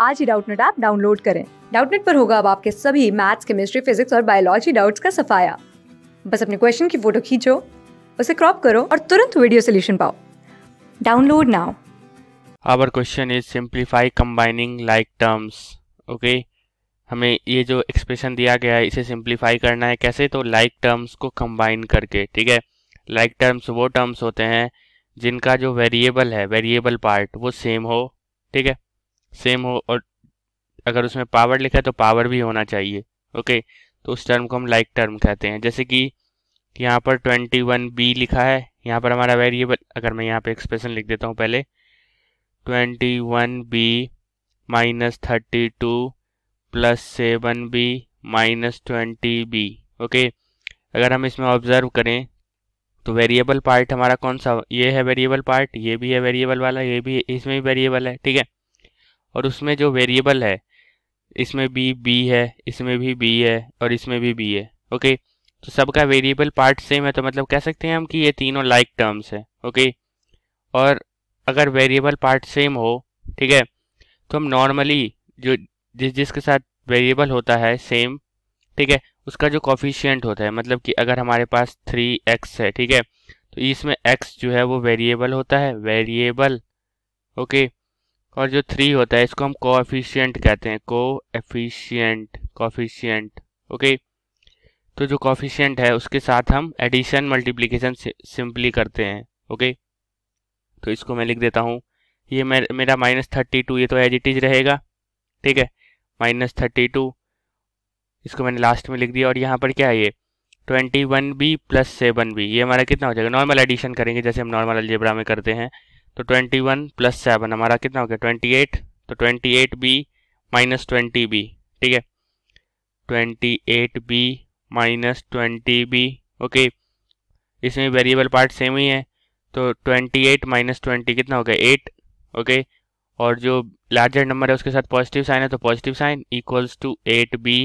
आज ही Doubtnut app download करें डाउटनेट पर होगा अब आपके सभी मैथ्स केमिस्ट्री फिजिक्स और बायोलॉजी डाउट्स का सफाया बस अपने क्वेश्चन की फोटो खींचो उसे क्रॉप करो और तुरंत वीडियो सोल्यूशन पाओ download now our question is simplify combining like terms okay हमें ये जो एक्सप्रेशन दिया गया है इसे सिंप्लीफाई करना है कैसे तो लाइक like टर्म्स को कंबाइन करके ठीक है लाइक टर्म्स वो टर्म्स होते हैं जिनका जो वेरिएबल है वेरिएबल पार्ट वो सेम हो ठीक है सेम हो और अगर उसमें पावर लिखा है तो पावर भी होना चाहिए ओके तो उस टर्म को हम लाइक like टर्म कहते हैं जैसे कि यहाँ पर ट्वेंटी वन बी लिखा है यहाँ पर हमारा वेरिएबल अगर मैं यहाँ पे एक्सप्रेशन लिख देता हूँ पहले twenty one B minus thirty two plus seven B minus twenty B okay अगर हम इसमें ऑब्जर्व करें तो वेरिएबल पार्ट हमारा कौन सा ये है वेरिएबल पार्ट ये भी है वेरिएबल वाला ये भी इसमें भी वेरिएबल है ठीक है और उसमें जो वेरिएबल है इसमें भी बी है इसमें भी बी है और इसमें भी बी है ओके तो सबका वेरिएबल पार्ट सेम है तो मतलब कह सकते हैं हम कि ये तीनों लाइक like टर्म्स है ओके और अगर वेरिएबल पार्ट सेम हो ठीक है तो हम नॉर्मली जो जिस जिसके साथ वेरिएबल होता है सेम ठीक है उसका जो कॉफिशियंट होता है मतलब कि अगर हमारे पास थ्री एक्स है ठीक है तो इसमें एक्स जो है वो वेरिएबल होता है वेरिएबल ओके और जो थ्री होता है इसको हम कोएफिशिएंट कहते हैं कोअफिशियंट कोफिशियंट ओके तो जो कॉफिशियंट है उसके साथ हम एडिशन मल्टीप्लीकेशन सिंपली करते हैं ओके तो इसको मैं लिख देता हूँ ये मेरा मेरा माइनस थर्टी टू ये तो एज इट इज रहेगा ठीक है माइनस थर्टी टू इसको मैंने लास्ट में लिख दिया और यहाँ पर क्या है ये twenty one B plus seven B ये हमारा कितना हो जाएगा नॉर्मल एडिशन करेंगे जैसे हम नॉर्मल अलजेब्रा में करते हैं तो ट्वेंटी वन प्लस सेवन हमारा कितना हो गया ट्वेंटी एट तो twenty eight B minus twenty B ठीक है twenty eight B minus twenty B okay इसमें वेरिएबल पार्ट सेम ही है तो ट्वेंटी एट माइनस ट्वेंटी कितना हो गया एट ओके और जो लार्जर नंबर है उसके साथ पॉजिटिव साइन है तो positive sign equals to eight B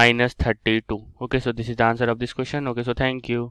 minus thirty two okay so this is the answer of this question okay so thank you